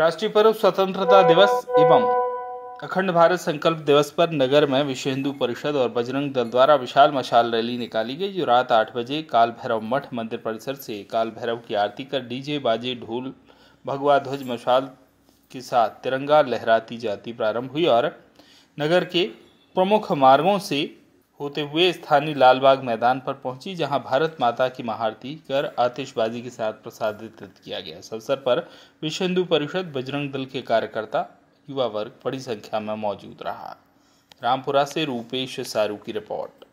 राष्ट्रीय पर्व स्वतंत्रता दिवस एवं अखंड भारत संकल्प दिवस पर नगर में विश्व हिंदू परिषद और बजरंग दल द्वारा विशाल मशाल रैली निकाली गई जो रात आठ बजे काल भैरव मठ मंदिर परिसर से काल भैरव की आरती कर डीजे बाजे ढोल भगवा ध्वज मशाल के साथ तिरंगा लहराती जाती प्रारंभ हुई और नगर के प्रमुख मार्गों से होते हुए स्थानीय लालबाग मैदान पर पहुंची जहां भारत माता की महारती कर आतिशबाजी के साथ प्रसाद वितरित किया गया इस अवसर पर विश्व हिंदू परिषद बजरंग दल के कार्यकर्ता युवा वर्ग बड़ी संख्या में मौजूद रहा रामपुरा से रूपेश सारू की रिपोर्ट